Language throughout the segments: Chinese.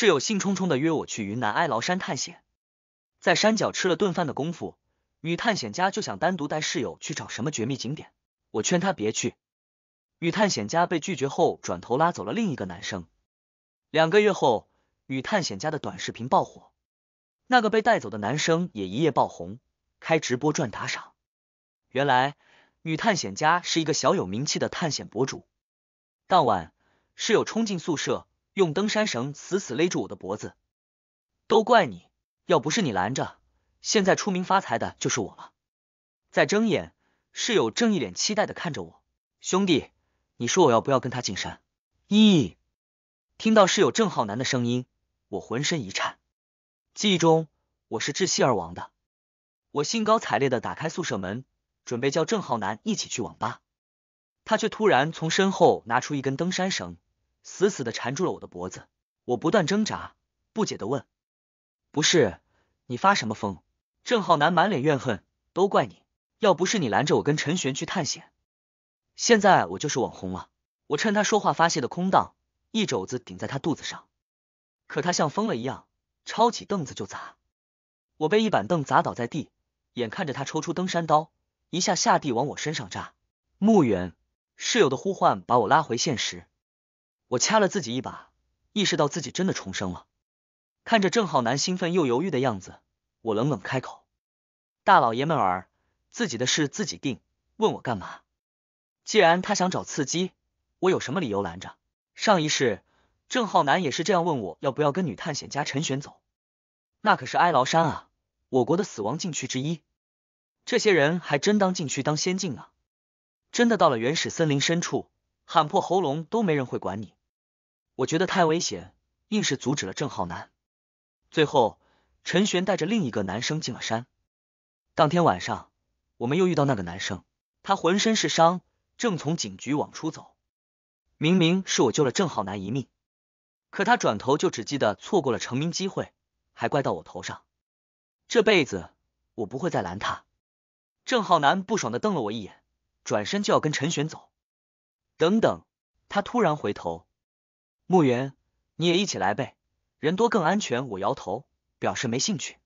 室友兴冲冲的约我去云南哀牢山探险，在山脚吃了顿饭的功夫，女探险家就想单独带室友去找什么绝密景点。我劝她别去，女探险家被拒绝后，转头拉走了另一个男生。两个月后，女探险家的短视频爆火，那个被带走的男生也一夜爆红，开直播赚打赏。原来，女探险家是一个小有名气的探险博主。当晚，室友冲进宿舍。用登山绳死死勒住我的脖子，都怪你！要不是你拦着，现在出名发财的就是我了。再睁眼，室友正一脸期待的看着我。兄弟，你说我要不要跟他进山？咦，听到室友郑浩南的声音，我浑身一颤。记忆中我是窒息而亡的。我兴高采烈的打开宿舍门，准备叫郑浩南一起去网吧，他却突然从身后拿出一根登山绳。死死的缠住了我的脖子，我不断挣扎，不解的问：“不是你发什么疯？”郑浩南满脸怨恨：“都怪你，要不是你拦着我跟陈玄去探险，现在我就是网红了。”我趁他说话发泄的空档，一肘子顶在他肚子上，可他像疯了一样，抄起凳子就砸。我被一板凳砸倒在地，眼看着他抽出登山刀，一下下地往我身上扎。穆远室友的呼唤把我拉回现实。我掐了自己一把，意识到自己真的重生了。看着郑浩南兴奋又犹豫的样子，我冷冷开口：“大老爷们儿，自己的事自己定，问我干嘛？”既然他想找刺激，我有什么理由拦着？上一世，郑浩南也是这样问我，要不要跟女探险家陈璇走。那可是哀牢山啊，我国的死亡禁区之一。这些人还真当禁区当仙境啊！真的到了原始森林深处，喊破喉咙都没人会管你。我觉得太危险，硬是阻止了郑浩南。最后，陈玄带着另一个男生进了山。当天晚上，我们又遇到那个男生，他浑身是伤，正从警局往出走。明明是我救了郑浩南一命，可他转头就只记得错过了成名机会，还怪到我头上。这辈子我不会再拦他。郑浩南不爽的瞪了我一眼，转身就要跟陈玄走。等等，他突然回头。穆云，你也一起来呗，人多更安全。我摇头，表示没兴趣。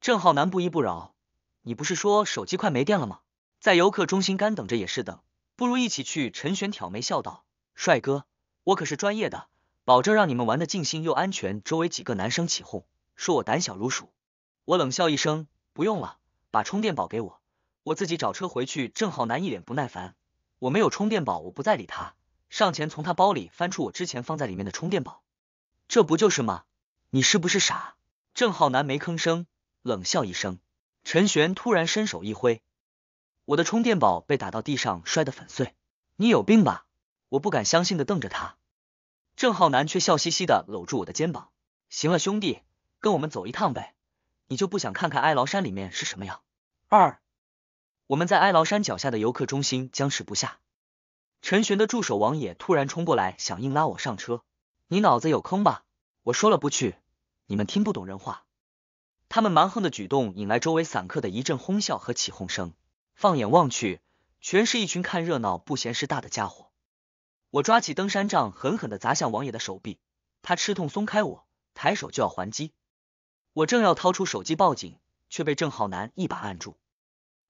郑浩南不依不饶，你不是说手机快没电了吗？在游客中心干等着也是等，不如一起去。陈玄挑眉笑道，帅哥，我可是专业的，保证让你们玩的尽兴又安全。周围几个男生起哄，说我胆小如鼠。我冷笑一声，不用了，把充电宝给我，我自己找车回去。郑浩南一脸不耐烦，我没有充电宝，我不再理他。上前从他包里翻出我之前放在里面的充电宝，这不就是吗？你是不是傻？郑浩南没吭声，冷笑一声。陈玄突然伸手一挥，我的充电宝被打到地上，摔得粉碎。你有病吧？我不敢相信的瞪着他。郑浩南却笑嘻嘻的搂住我的肩膀，行了兄弟，跟我们走一趟呗，你就不想看看哀牢山里面是什么样？二，我们在哀牢山脚下的游客中心僵持不下。陈寻的助手王野突然冲过来，想硬拉我上车。你脑子有坑吧？我说了不去，你们听不懂人话。他们蛮横的举动引来周围散客的一阵哄笑和起哄声。放眼望去，全是一群看热闹不嫌事大的家伙。我抓起登山杖，狠狠的砸向王野的手臂，他吃痛松开我，抬手就要还击。我正要掏出手机报警，却被郑浩南一把按住。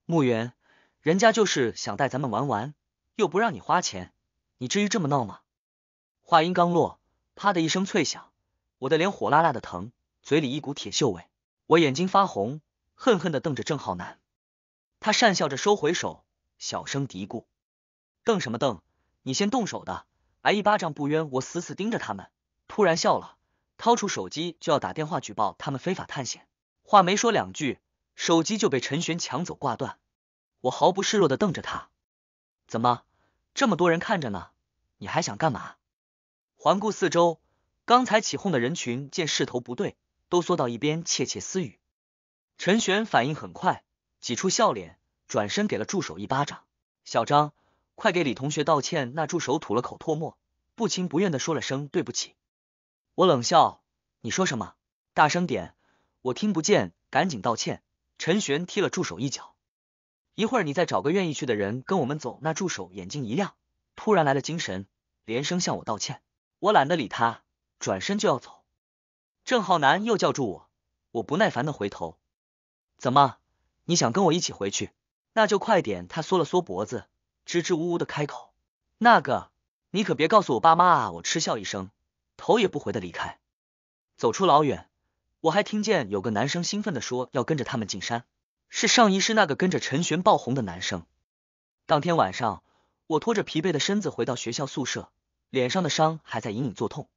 墓园，人家就是想带咱们玩玩。又不让你花钱，你至于这么闹吗？话音刚落，啪的一声脆响，我的脸火辣辣的疼，嘴里一股铁锈味，我眼睛发红，恨恨的瞪着郑浩南。他讪笑着收回手，小声嘀咕：“瞪什么瞪？你先动手的，挨一巴掌不冤。”我死死盯着他们，突然笑了，掏出手机就要打电话举报他们非法探险。话没说两句，手机就被陈玄抢走挂断。我毫不示弱的瞪着他，怎么？这么多人看着呢，你还想干嘛？环顾四周，刚才起哄的人群见势头不对，都缩到一边窃窃私语。陈玄反应很快，挤出笑脸，转身给了助手一巴掌：“小张，快给李同学道歉！”那助手吐了口唾沫，不情不愿的说了声对不起。我冷笑：“你说什么？大声点，我听不见。”赶紧道歉。陈玄踢了助手一脚。一会儿你再找个愿意去的人跟我们走。那助手眼睛一亮，突然来了精神，连声向我道歉。我懒得理他，转身就要走。郑浩南又叫住我，我不耐烦的回头：“怎么？你想跟我一起回去？那就快点。”他缩了缩脖子，支支吾吾的开口：“那个，你可别告诉我爸妈啊！”我嗤笑一声，头也不回的离开。走出老远，我还听见有个男生兴奋的说要跟着他们进山。是上一世那个跟着陈玄爆红的男生。当天晚上，我拖着疲惫的身子回到学校宿舍，脸上的伤还在隐隐作痛。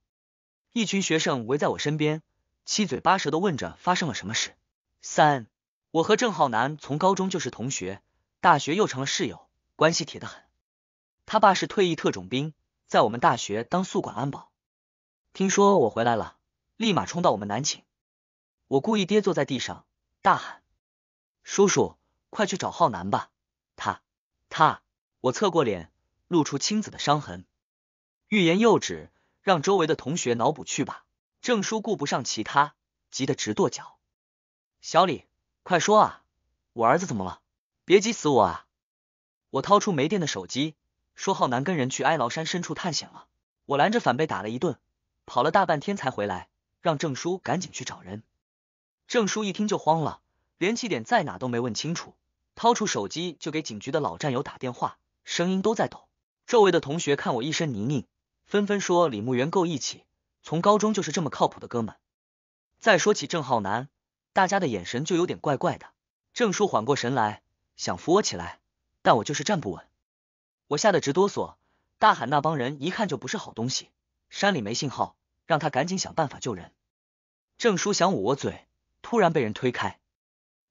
一群学生围在我身边，七嘴八舌的问着发生了什么事。三，我和郑浩南从高中就是同学，大学又成了室友，关系铁得很。他爸是退役特种兵，在我们大学当宿管安保。听说我回来了，立马冲到我们男寝。我故意跌坐在地上，大喊。叔叔，快去找浩南吧，他他，我侧过脸，露出青紫的伤痕，欲言又止，让周围的同学脑补去吧。郑叔顾不上其他，急得直跺脚。小李，快说啊，我儿子怎么了？别急死我啊！我掏出没电的手机，说浩南跟人去哀牢山深处探险了。我拦着，反被打了一顿，跑了大半天才回来，让郑叔赶紧去找人。郑叔一听就慌了。连起点在哪都没问清楚，掏出手机就给警局的老战友打电话，声音都在抖。周围的同学看我一身泥泞，纷纷说：“李慕元够义气，从高中就是这么靠谱的哥们。”再说起郑浩南，大家的眼神就有点怪怪的。郑叔缓过神来，想扶我起来，但我就是站不稳，我吓得直哆嗦，大喊：“那帮人一看就不是好东西！”山里没信号，让他赶紧想办法救人。郑叔想捂我嘴，突然被人推开。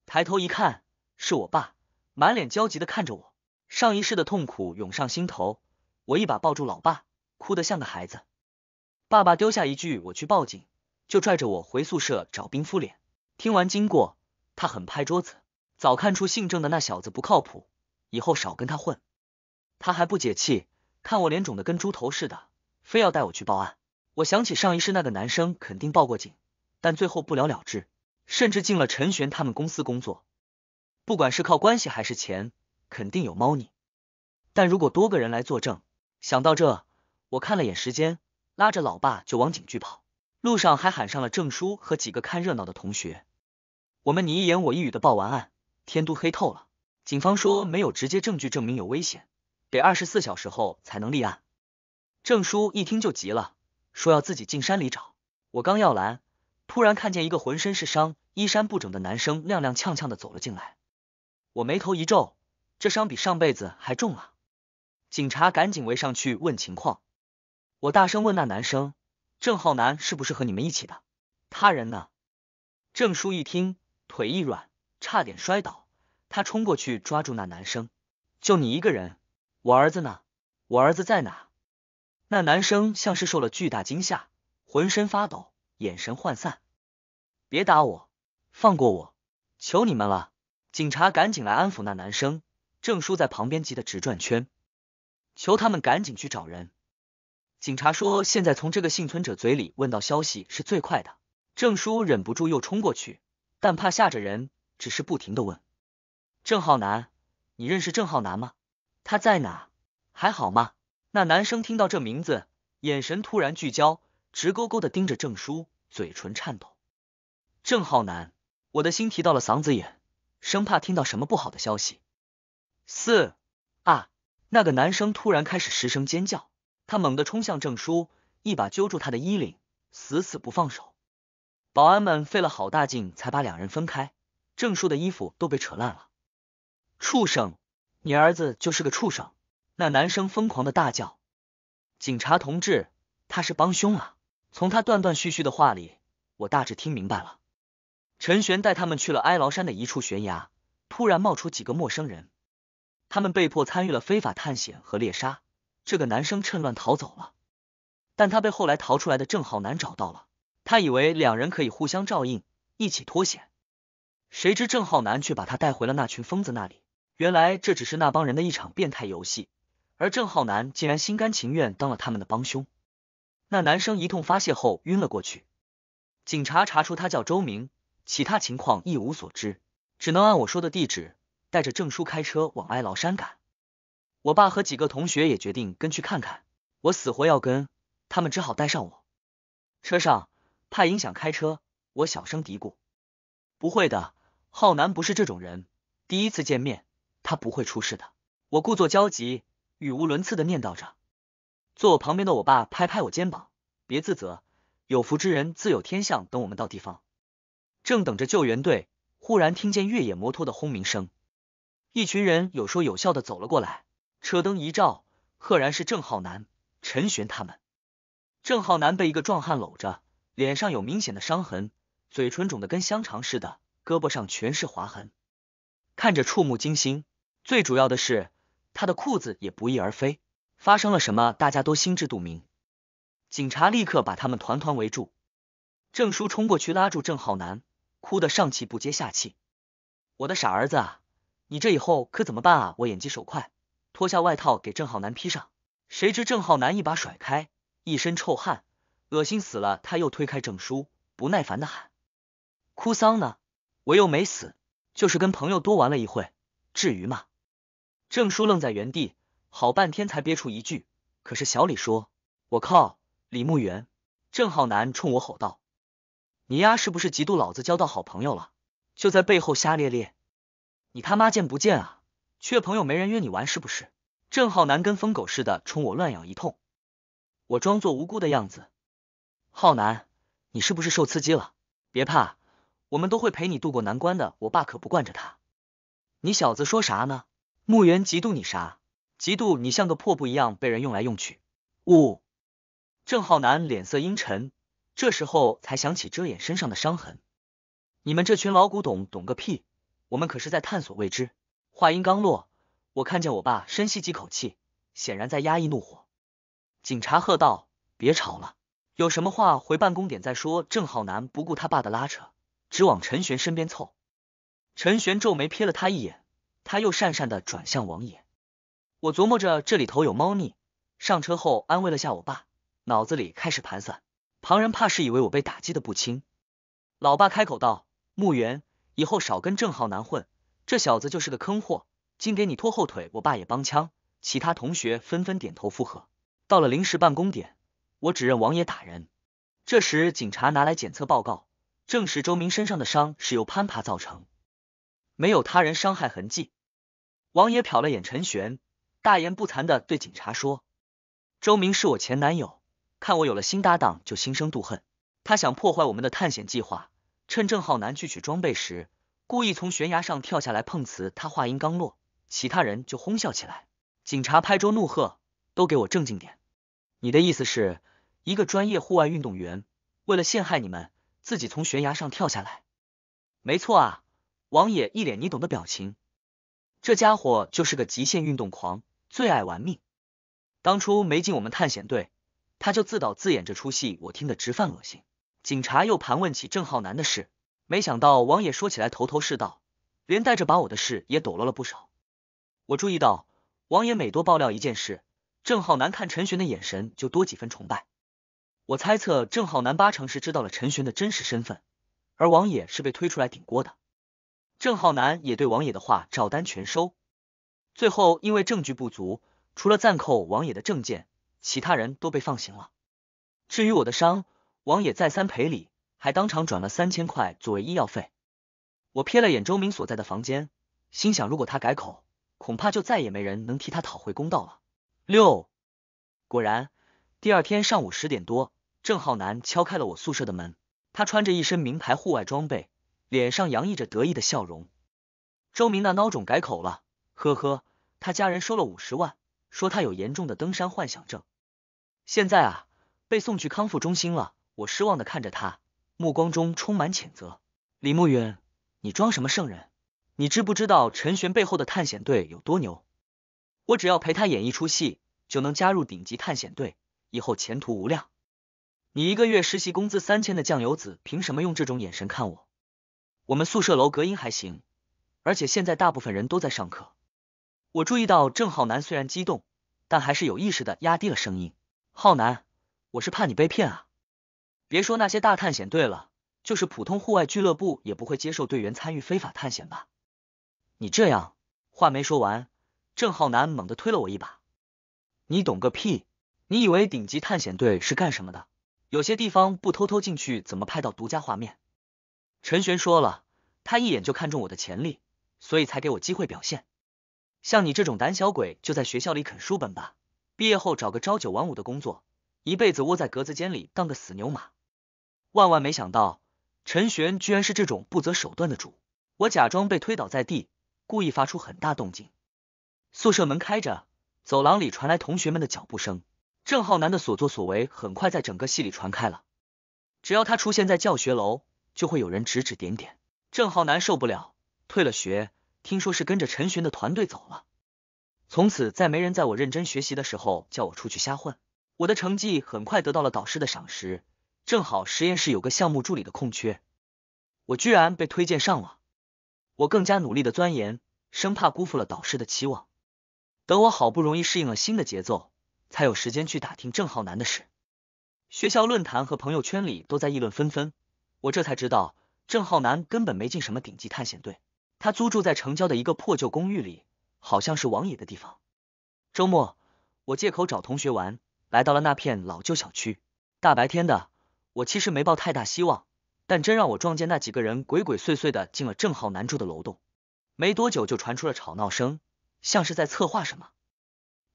抬头一看，是我爸，满脸焦急的看着我，上一世的痛苦涌上心头，我一把抱住老爸，哭得像个孩子。爸爸丢下一句“我去报警”，就拽着我回宿舍找冰敷脸。听完经过，他很拍桌子，早看出姓郑的那小子不靠谱，以后少跟他混。他还不解气，看我脸肿的跟猪头似的，非要带我去报案。我想起上一世那个男生肯定报过警，但最后不了了之。甚至进了陈玄他们公司工作，不管是靠关系还是钱，肯定有猫腻。但如果多个人来作证，想到这，我看了眼时间，拉着老爸就往警局跑，路上还喊上了郑叔和几个看热闹的同学。我们你一言我一语的报完案，天都黑透了。警方说没有直接证据证明有危险，得二十四小时后才能立案。郑叔一听就急了，说要自己进山里找。我刚要拦。突然看见一个浑身是伤、衣衫不整的男生踉踉跄跄的走了进来，我眉头一皱，这伤比上辈子还重啊！警察赶紧围上去问情况，我大声问那男生：“郑浩南是不是和你们一起的？他人呢？”郑叔一听，腿一软，差点摔倒，他冲过去抓住那男生：“就你一个人？我儿子呢？我儿子在哪？”那男生像是受了巨大惊吓，浑身发抖。眼神涣散，别打我，放过我，求你们了！警察赶紧来安抚那男生，郑叔在旁边急得直转圈，求他们赶紧去找人。警察说现在从这个幸存者嘴里问到消息是最快的。郑叔忍不住又冲过去，但怕吓着人，只是不停的问：郑浩南，你认识郑浩南吗？他在哪？还好吗？那男生听到这名字，眼神突然聚焦。直勾勾的盯着郑叔，嘴唇颤抖。郑浩南，我的心提到了嗓子眼，生怕听到什么不好的消息。四啊！那个男生突然开始失声尖叫，他猛地冲向郑叔，一把揪住他的衣领，死死不放手。保安们费了好大劲才把两人分开，郑叔的衣服都被扯烂了。畜生，你儿子就是个畜生！那男生疯狂的大叫：“警察同志，他是帮凶啊！”从他断断续续的话里，我大致听明白了。陈玄带他们去了哀牢山的一处悬崖，突然冒出几个陌生人，他们被迫参与了非法探险和猎杀。这个男生趁乱逃走了，但他被后来逃出来的郑浩南找到了。他以为两人可以互相照应，一起脱险，谁知郑浩南却把他带回了那群疯子那里。原来这只是那帮人的一场变态游戏，而郑浩南竟然心甘情愿当了他们的帮凶。那男生一通发泄后晕了过去，警察查出他叫周明，其他情况一无所知，只能按我说的地址带着证书开车往哀牢山赶。我爸和几个同学也决定跟去看看，我死活要跟，他们只好带上我。车上怕影响开车，我小声嘀咕：“不会的，浩南不是这种人，第一次见面他不会出事的。”我故作焦急，语无伦次的念叨着。坐我旁边的我爸拍拍我肩膀：“别自责，有福之人自有天相。”等我们到地方，正等着救援队，忽然听见越野摩托的轰鸣声，一群人有说有笑的走了过来，车灯一照，赫然是郑浩南、陈玄他们。郑浩南被一个壮汉搂着，脸上有明显的伤痕，嘴唇肿的跟香肠似的，胳膊上全是划痕，看着触目惊心。最主要的是，他的裤子也不翼而飞。发生了什么？大家都心知肚明。警察立刻把他们团团围住。郑叔冲过去拉住郑浩南，哭得上气不接下气：“我的傻儿子啊，你这以后可怎么办啊？”我眼疾手快，脱下外套给郑浩南披上。谁知郑浩南一把甩开，一身臭汗，恶心死了。他又推开郑叔，不耐烦的喊：“哭丧呢？我又没死，就是跟朋友多玩了一会，至于吗？”郑叔愣在原地。好半天才憋出一句，可是小李说：“我靠！”李慕源、郑浩南冲我吼道：“你丫是不是嫉妒老子交到好朋友了？就在背后瞎咧咧！你他妈见不见啊？缺朋友没人约你玩是不是？”郑浩南跟疯狗似的冲我乱咬一通，我装作无辜的样子：“浩南，你是不是受刺激了？别怕，我们都会陪你度过难关的。我爸可不惯着他。”你小子说啥呢？慕源嫉妒你啥？嫉妒你像个破布一样被人用来用去，呜！郑浩南脸色阴沉，这时候才想起遮掩身上的伤痕。你们这群老古董懂个屁！我们可是在探索未知。话音刚落，我看见我爸深吸几口气，显然在压抑怒火。警察喝道：“别吵了，有什么话回办公点再说。”郑浩南不顾他爸的拉扯，直往陈玄身边凑。陈玄皱眉瞥了他一眼，他又讪讪的转向王野。我琢磨着这里头有猫腻，上车后安慰了下我爸，脑子里开始盘算。旁人怕是以为我被打击的不轻。老爸开口道：“墓园，以后少跟郑浩南混，这小子就是个坑货，竟给你拖后腿，我爸也帮腔。”其他同学纷纷点头附和。到了临时办公点，我指认王爷打人。这时警察拿来检测报告，证实周明身上的伤是由攀爬造成，没有他人伤害痕迹。王爷瞟了眼陈玄。大言不惭的对警察说：“周明是我前男友，看我有了新搭档就心生妒恨，他想破坏我们的探险计划。趁郑浩南去取装备时，故意从悬崖上跳下来碰瓷。”他话音刚落，其他人就哄笑起来。警察拍桌怒喝：“都给我正经点！你的意思是，一个专业户外运动员为了陷害你们，自己从悬崖上跳下来？”“没错啊！”王野一脸你懂的表情，这家伙就是个极限运动狂。最爱玩命，当初没进我们探险队，他就自导自演这出戏，我听得直犯恶心。警察又盘问起郑浩南的事，没想到王爷说起来头头是道，连带着把我的事也抖落了不少。我注意到，王爷每多爆料一件事，郑浩南看陈寻的眼神就多几分崇拜。我猜测，郑浩南八成是知道了陈寻的真实身份，而王野是被推出来顶锅的。郑浩南也对王野的话照单全收。最后，因为证据不足，除了暂扣王野的证件，其他人都被放行了。至于我的伤，王野再三赔礼，还当场转了三千块作为医药费。我瞥了眼周明所在的房间，心想，如果他改口，恐怕就再也没人能替他讨回公道了。六，果然，第二天上午十点多，郑浩南敲开了我宿舍的门。他穿着一身名牌户外装备，脸上洋溢着得意的笑容。周明那孬种改口了，呵呵。他家人收了五十万，说他有严重的登山幻想症，现在啊被送去康复中心了。我失望的看着他，目光中充满谴责。李慕云，你装什么圣人？你知不知道陈玄背后的探险队有多牛？我只要陪他演一出戏，就能加入顶级探险队，以后前途无量。你一个月实习工资三千的酱油子，凭什么用这种眼神看我？我们宿舍楼隔音还行，而且现在大部分人都在上课。我注意到郑浩南虽然激动，但还是有意识的压低了声音。浩南，我是怕你被骗啊！别说那些大探险队了，就是普通户外俱乐部也不会接受队员参与非法探险吧？你这样……话没说完，郑浩南猛地推了我一把。你懂个屁！你以为顶级探险队是干什么的？有些地方不偷偷进去，怎么拍到独家画面？陈玄说了，他一眼就看中我的潜力，所以才给我机会表现。像你这种胆小鬼，就在学校里啃书本吧。毕业后找个朝九晚五的工作，一辈子窝在格子间里当个死牛马。万万没想到，陈玄居然是这种不择手段的主。我假装被推倒在地，故意发出很大动静。宿舍门开着，走廊里传来同学们的脚步声。郑浩南的所作所为很快在整个系里传开了。只要他出现在教学楼，就会有人指指点点。郑浩南受不了，退了学。听说是跟着陈寻的团队走了，从此再没人在我认真学习的时候叫我出去瞎混。我的成绩很快得到了导师的赏识，正好实验室有个项目助理的空缺，我居然被推荐上了。我更加努力的钻研，生怕辜负了导师的期望。等我好不容易适应了新的节奏，才有时间去打听郑浩南的事。学校论坛和朋友圈里都在议论纷纷，我这才知道郑浩南根本没进什么顶级探险队。他租住在城郊的一个破旧公寓里，好像是王野的地方。周末，我借口找同学玩，来到了那片老旧小区。大白天的，我其实没抱太大希望，但真让我撞见那几个人鬼鬼祟祟的进了郑浩南住的楼栋。没多久就传出了吵闹声，像是在策划什么。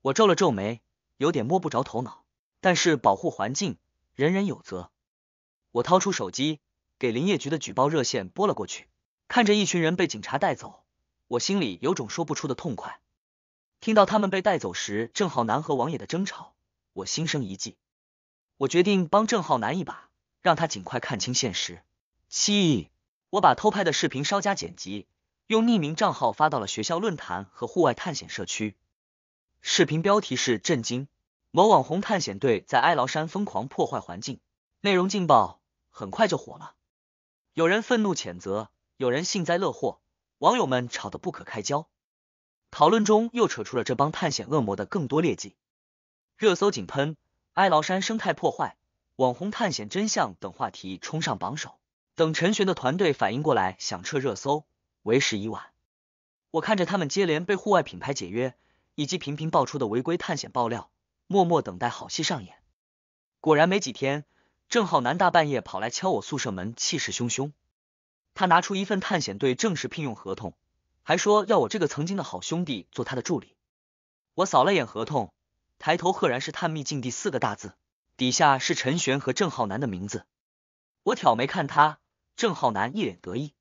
我皱了皱眉，有点摸不着头脑。但是保护环境，人人有责。我掏出手机，给林业局的举报热线拨了过去。看着一群人被警察带走，我心里有种说不出的痛快。听到他们被带走时，郑浩南和王野的争吵，我心生一计，我决定帮郑浩南一把，让他尽快看清现实。七，我把偷拍的视频稍加剪辑，用匿名账号发到了学校论坛和户外探险社区。视频标题是“震惊：某网红探险队在哀牢山疯狂破坏环境”，内容劲爆，很快就火了。有人愤怒谴责。有人幸灾乐祸，网友们吵得不可开交，讨论中又扯出了这帮探险恶魔的更多劣迹，热搜井喷，哀牢山生态破坏、网红探险真相等话题冲上榜首。等陈璇的团队反应过来想撤热搜，为时已晚。我看着他们接连被户外品牌解约，以及频频爆出的违规探险爆料，默默等待好戏上演。果然没几天，郑浩南大半夜跑来敲我宿舍门，气势汹汹。他拿出一份探险队正式聘用合同，还说要我这个曾经的好兄弟做他的助理。我扫了眼合同，抬头赫然是“探秘境地”四个大字，底下是陈玄和郑浩南的名字。我挑眉看他，郑浩南一脸得意。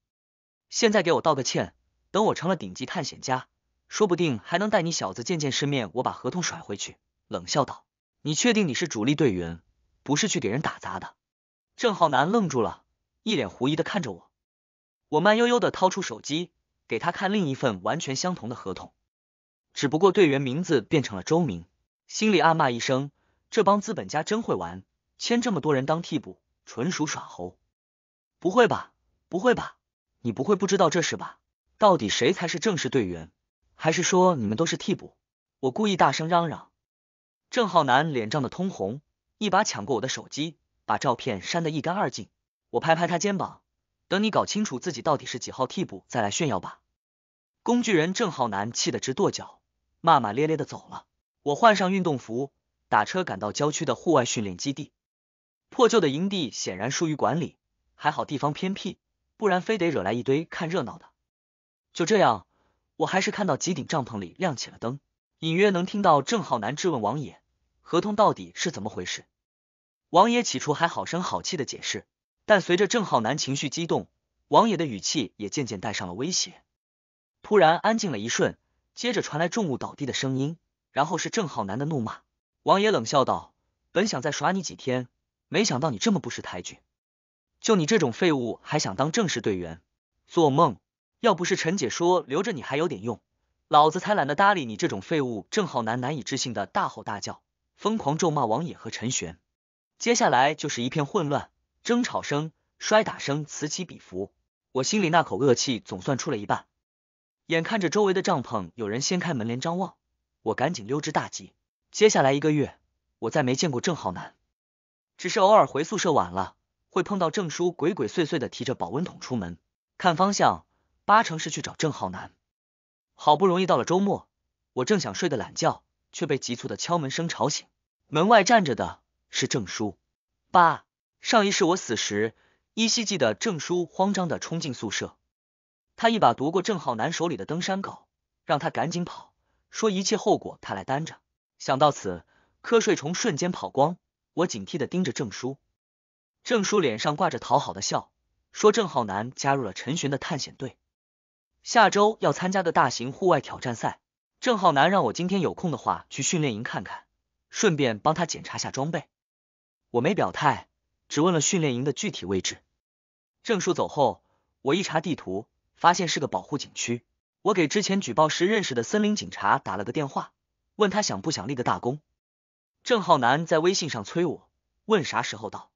现在给我道个歉，等我成了顶级探险家，说不定还能带你小子见见世面。我把合同甩回去，冷笑道：“你确定你是主力队员，不是去给人打杂的？”郑浩南愣住了，一脸狐疑的看着我。我慢悠悠的掏出手机，给他看另一份完全相同的合同，只不过队员名字变成了周明。心里暗骂一声：这帮资本家真会玩，签这么多人当替补，纯属耍猴。不会吧，不会吧，你不会不知道这事吧？到底谁才是正式队员？还是说你们都是替补？我故意大声嚷嚷。郑浩南脸涨得通红，一把抢过我的手机，把照片删得一干二净。我拍拍他肩膀。等你搞清楚自己到底是几号替补，再来炫耀吧！工具人郑浩南气得直跺脚，骂骂咧咧的走了。我换上运动服，打车赶到郊区的户外训练基地。破旧的营地显然疏于管理，还好地方偏僻，不然非得惹来一堆看热闹的。就这样，我还是看到几顶帐篷里亮起了灯，隐约能听到郑浩南质问王爷合同到底是怎么回事。王爷起初还好声好气的解释。但随着郑浩南情绪激动，王爷的语气也渐渐带上了威胁。突然安静了一瞬，接着传来重物倒地的声音，然后是郑浩南的怒骂。王爷冷笑道：“本想再耍你几天，没想到你这么不识抬举，就你这种废物还想当正式队员，做梦！要不是陈姐说留着你还有点用，老子才懒得搭理你这种废物。”郑浩南难以置信的大吼大叫，疯狂咒骂王爷和陈玄。接下来就是一片混乱。争吵声、摔打声此起彼伏，我心里那口恶气总算出了一半。眼看着周围的帐篷有人掀开门帘张望，我赶紧溜之大吉。接下来一个月，我再没见过郑浩南，只是偶尔回宿舍晚了，会碰到郑叔鬼鬼祟祟的提着保温桶出门，看方向八成是去找郑浩南。好不容易到了周末，我正想睡个懒觉，却被急促的敲门声吵醒。门外站着的是郑叔，爸。上一世我死时，依稀记得郑叔慌张的冲进宿舍，他一把夺过郑浩南手里的登山镐，让他赶紧跑，说一切后果他来担着。想到此，瞌睡虫瞬间跑光。我警惕的盯着郑叔，郑叔脸上挂着讨好的笑，说郑浩南加入了陈寻的探险队，下周要参加个大型户外挑战赛，郑浩南让我今天有空的话去训练营看看，顺便帮他检查下装备。我没表态。只问了训练营的具体位置。郑叔走后，我一查地图，发现是个保护景区。我给之前举报时认识的森林警察打了个电话，问他想不想立个大功。郑浩南在微信上催我，问啥时候到。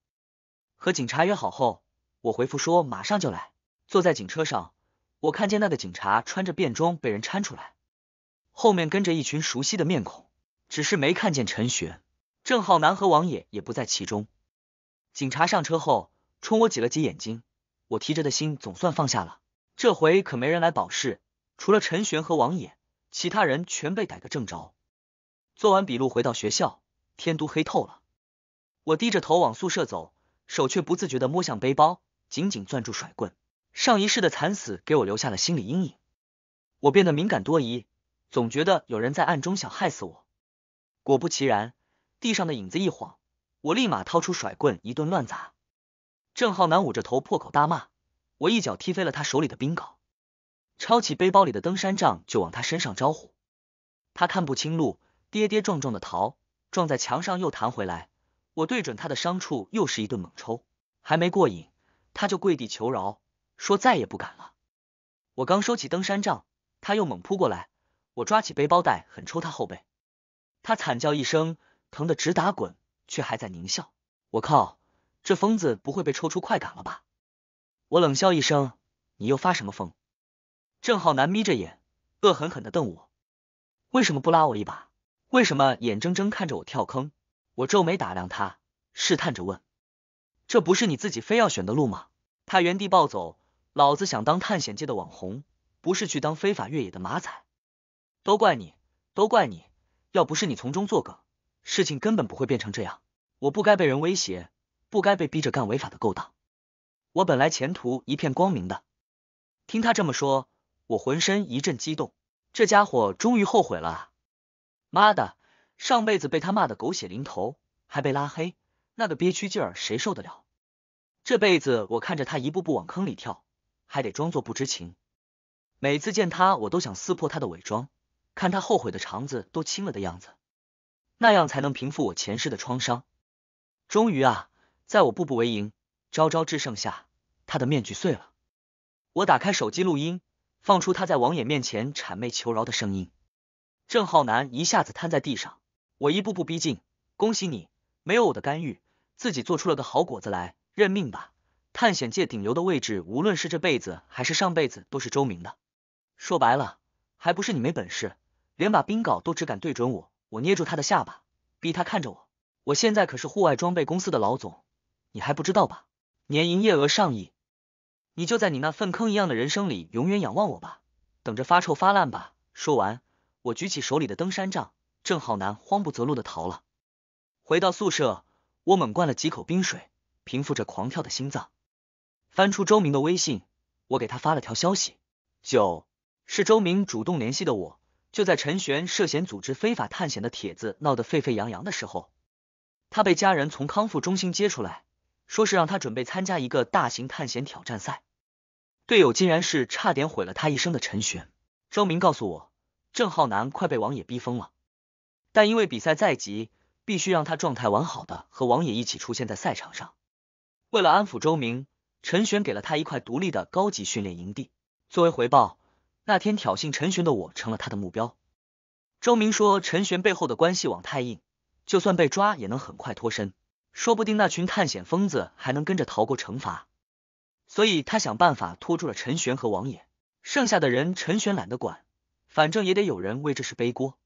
和警察约好后，我回复说马上就来。坐在警车上，我看见那个警察穿着便装被人搀出来，后面跟着一群熟悉的面孔，只是没看见陈雪、郑浩南和王野也不在其中。警察上车后，冲我挤了挤眼睛，我提着的心总算放下了。这回可没人来保释，除了陈玄和王野，其他人全被逮个正着。做完笔录回到学校，天都黑透了。我低着头往宿舍走，手却不自觉的摸向背包，紧紧攥住甩棍。上一世的惨死给我留下了心理阴影，我变得敏感多疑，总觉得有人在暗中想害死我。果不其然，地上的影子一晃。我立马掏出甩棍，一顿乱砸。郑浩南捂着头破口大骂。我一脚踢飞了他手里的冰镐，抄起背包里的登山杖就往他身上招呼。他看不清路，跌跌撞撞的逃，撞在墙上又弹回来。我对准他的伤处又是一顿猛抽，还没过瘾，他就跪地求饶，说再也不敢了。我刚收起登山杖，他又猛扑过来，我抓起背包带狠抽他后背，他惨叫一声，疼得直打滚。却还在狞笑。我靠，这疯子不会被抽出快感了吧？我冷笑一声，你又发什么疯？郑浩南眯着眼，恶狠狠的瞪我，为什么不拉我一把？为什么眼睁睁看着我跳坑？我皱眉打量他，试探着问，这不是你自己非要选的路吗？他原地暴走，老子想当探险界的网红，不是去当非法越野的马仔。都怪你，都怪你，要不是你从中作梗。事情根本不会变成这样，我不该被人威胁，不该被逼着干违法的勾当。我本来前途一片光明的，听他这么说，我浑身一阵激动。这家伙终于后悔了！妈的，上辈子被他骂的狗血淋头，还被拉黑，那个憋屈劲儿谁受得了？这辈子我看着他一步步往坑里跳，还得装作不知情。每次见他，我都想撕破他的伪装，看他后悔的肠子都青了的样子。那样才能平复我前世的创伤。终于啊，在我步步为营、招招制胜下，他的面具碎了。我打开手机录音，放出他在王野面前谄媚求饶的声音。郑浩南一下子瘫在地上。我一步步逼近。恭喜你，没有我的干预，自己做出了个好果子来。认命吧，探险界顶流的位置，无论是这辈子还是上辈子，都是周明的。说白了，还不是你没本事，连把冰镐都只敢对准我。我捏住他的下巴，逼他看着我。我现在可是户外装备公司的老总，你还不知道吧？年营业额上亿，你就在你那粪坑一样的人生里永远仰望我吧，等着发臭发烂吧！说完，我举起手里的登山杖，郑浩南慌不择路的逃了。回到宿舍，我猛灌了几口冰水，平复着狂跳的心脏，翻出周明的微信，我给他发了条消息。九，是周明主动联系的我。就在陈玄涉嫌组织非法探险的帖子闹得沸沸扬扬的时候，他被家人从康复中心接出来，说是让他准备参加一个大型探险挑战赛，队友竟然是差点毁了他一生的陈玄。周明告诉我，郑浩南快被王野逼疯了，但因为比赛在即，必须让他状态完好的和王野一起出现在赛场上。为了安抚周明，陈玄给了他一块独立的高级训练营地作为回报。那天挑衅陈玄的我成了他的目标。周明说陈玄背后的关系网太硬，就算被抓也能很快脱身，说不定那群探险疯子还能跟着逃过惩罚。所以他想办法拖住了陈玄和王野，剩下的人陈玄懒得管，反正也得有人为这事背锅。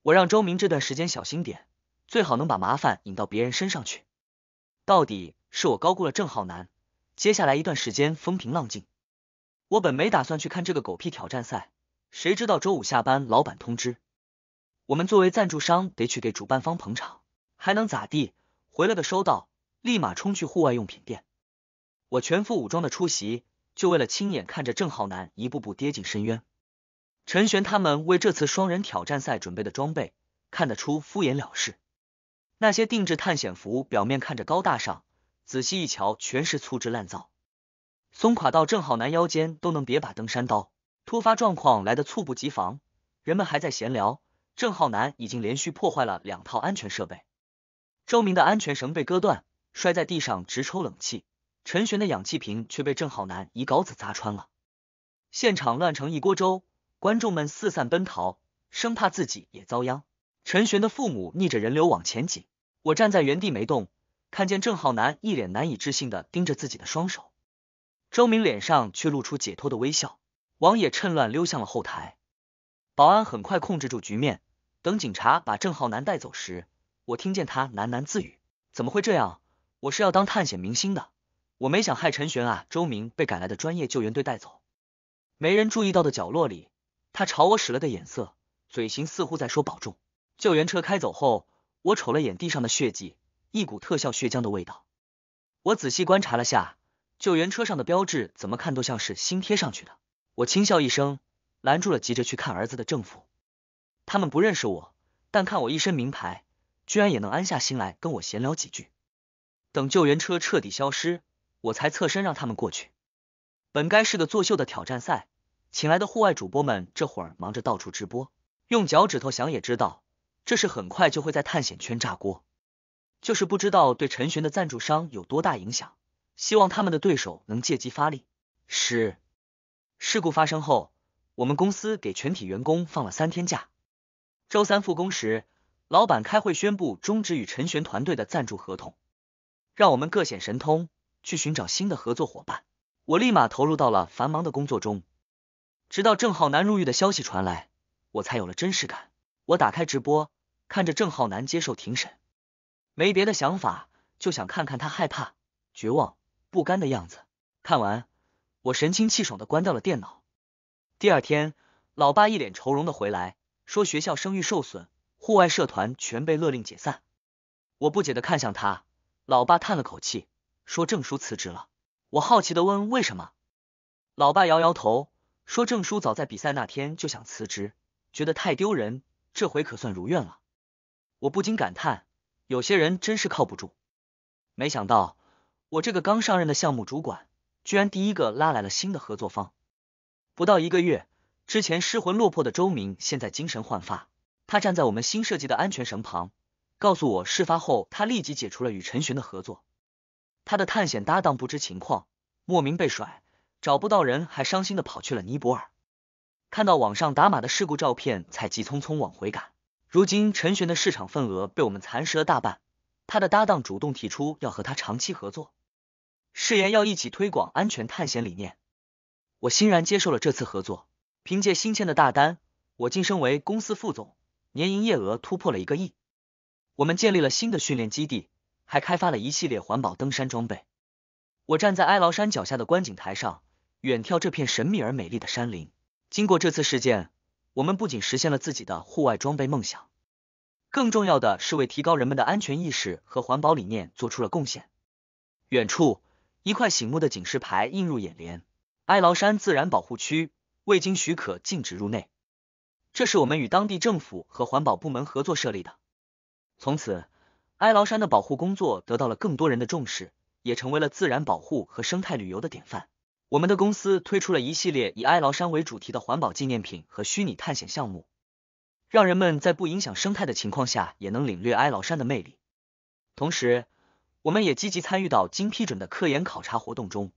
我让周明这段时间小心点，最好能把麻烦引到别人身上去。到底是我高估了郑浩南，接下来一段时间风平浪静。我本没打算去看这个狗屁挑战赛，谁知道周五下班老板通知，我们作为赞助商得去给主办方捧场，还能咋地？回来的收到，立马冲去户外用品店，我全副武装的出席，就为了亲眼看着郑浩南一步步跌进深渊。陈玄他们为这次双人挑战赛准备的装备，看得出敷衍了事，那些定制探险服表面看着高大上，仔细一瞧全是粗制滥造。松垮到郑浩南腰间都能别把登山刀。突发状况来得猝不及防，人们还在闲聊，郑浩南已经连续破坏了两套安全设备。周明的安全绳被割断，摔在地上直抽冷气。陈玄的氧气瓶却被郑浩南一镐子砸穿了。现场乱成一锅粥，观众们四散奔逃，生怕自己也遭殃。陈玄的父母逆着人流往前挤，我站在原地没动，看见郑浩南一脸难以置信的盯着自己的双手。周明脸上却露出解脱的微笑，王野趁乱溜向了后台。保安很快控制住局面。等警察把郑浩南带走时，我听见他喃喃自语：“怎么会这样？我是要当探险明星的，我没想害陈玄啊。”周明被赶来的专业救援队带走。没人注意到的角落里，他朝我使了个眼色，嘴型似乎在说“保重”。救援车开走后，我瞅了眼地上的血迹，一股特效血浆的味道。我仔细观察了下。救援车上的标志怎么看都像是新贴上去的，我轻笑一声，拦住了急着去看儿子的政府。他们不认识我，但看我一身名牌，居然也能安下心来跟我闲聊几句。等救援车彻底消失，我才侧身让他们过去。本该是个作秀的挑战赛，请来的户外主播们这会儿忙着到处直播，用脚趾头想也知道，这是很快就会在探险圈炸锅。就是不知道对陈寻的赞助商有多大影响。希望他们的对手能借机发力。十，事故发生后，我们公司给全体员工放了三天假。周三复工时，老板开会宣布终止与陈玄团队的赞助合同，让我们各显神通去寻找新的合作伙伴。我立马投入到了繁忙的工作中，直到郑浩南入狱的消息传来，我才有了真实感。我打开直播，看着郑浩南接受庭审，没别的想法，就想看看他害怕、绝望。不甘的样子。看完，我神清气爽的关掉了电脑。第二天，老爸一脸愁容的回来，说学校声誉受损，户外社团全被勒令解散。我不解的看向他，老爸叹了口气，说证书辞职了。我好奇的问为什么，老爸摇摇头，说证书早在比赛那天就想辞职，觉得太丢人，这回可算如愿了。我不禁感叹，有些人真是靠不住。没想到。我这个刚上任的项目主管，居然第一个拉来了新的合作方。不到一个月，之前失魂落魄的周明现在精神焕发。他站在我们新设计的安全绳旁，告诉我，事发后他立即解除了与陈寻的合作。他的探险搭档不知情况，莫名被甩，找不到人，还伤心的跑去了尼泊尔。看到网上打码的事故照片，才急匆匆往回赶。如今陈寻的市场份额被我们蚕食了大半，他的搭档主动提出要和他长期合作。誓言要一起推广安全探险理念，我欣然接受了这次合作。凭借新签的大单，我晋升为公司副总，年营业额突破了一个亿。我们建立了新的训练基地，还开发了一系列环保登山装备。我站在哀牢山脚下的观景台上，远眺这片神秘而美丽的山林。经过这次事件，我们不仅实现了自己的户外装备梦想，更重要的是为提高人们的安全意识和环保理念做出了贡献。远处。一块醒目的警示牌映入眼帘：“哀牢山自然保护区，未经许可禁止入内。”这是我们与当地政府和环保部门合作设立的。从此，哀牢山的保护工作得到了更多人的重视，也成为了自然保护和生态旅游的典范。我们的公司推出了一系列以哀牢山为主题的环保纪念品和虚拟探险项目，让人们在不影响生态的情况下，也能领略哀牢山的魅力。同时，我们也积极参与到经批准的科研考察活动中。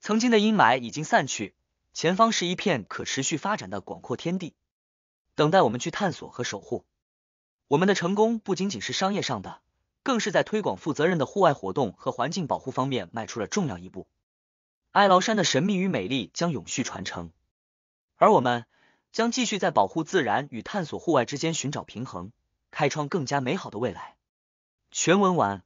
曾经的阴霾已经散去，前方是一片可持续发展的广阔天地，等待我们去探索和守护。我们的成功不仅仅是商业上的，更是在推广负责任的户外活动和环境保护方面迈出了重要一步。哀牢山的神秘与美丽将永续传承，而我们将继续在保护自然与探索户外之间寻找平衡，开创更加美好的未来。全文完。